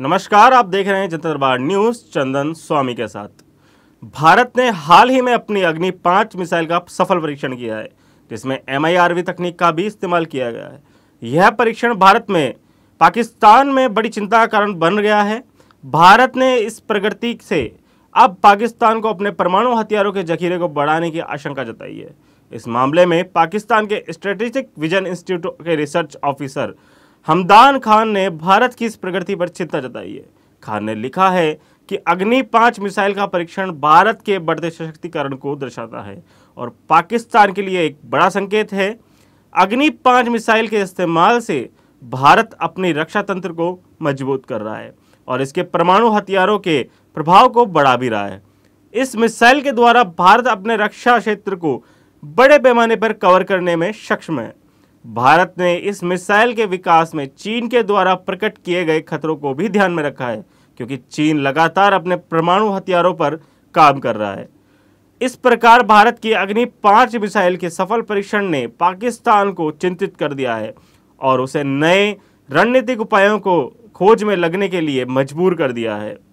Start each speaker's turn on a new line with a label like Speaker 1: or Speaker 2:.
Speaker 1: नमस्कार आप देख रहे हैं जनता दरबार न्यूज चंदन स्वामी के साथ भारत ने हाल ही में अपनी अग्नि पांच मिसाइल का सफल परीक्षण किया है जिसमें एम तकनीक का भी इस्तेमाल किया गया है यह परीक्षण भारत में पाकिस्तान में बड़ी चिंता का कारण बन गया है भारत ने इस प्रगति से अब पाकिस्तान को अपने परमाणु हथियारों के जखीरे को बढ़ाने की आशंका जताई है इस मामले में पाकिस्तान के स्ट्रेटेजिक विजन इंस्टीट्यूट के रिसर्च ऑफिसर हमदान खान ने भारत की इस प्रगति पर चिंता जताई है खान ने लिखा है कि अग्नि पांच मिसाइल का परीक्षण भारत के बढ़ते सशक्तिकरण को दर्शाता है और पाकिस्तान के लिए एक बड़ा संकेत है अग्नि पांच मिसाइल के इस्तेमाल से भारत अपने रक्षा तंत्र को मजबूत कर रहा है और इसके परमाणु हथियारों के प्रभाव को बढ़ा भी रहा है इस मिसाइल के द्वारा भारत अपने रक्षा क्षेत्र को बड़े पैमाने पर कवर करने में सक्षम है भारत ने इस मिसाइल के विकास में चीन के द्वारा प्रकट किए गए खतरों को भी ध्यान में रखा है क्योंकि चीन लगातार अपने परमाणु हथियारों पर काम कर रहा है इस प्रकार भारत की अग्नि पांच मिसाइल के सफल परीक्षण ने पाकिस्तान को चिंतित कर दिया है और उसे नए रणनीतिक उपायों को खोज में लगने के लिए मजबूर कर दिया है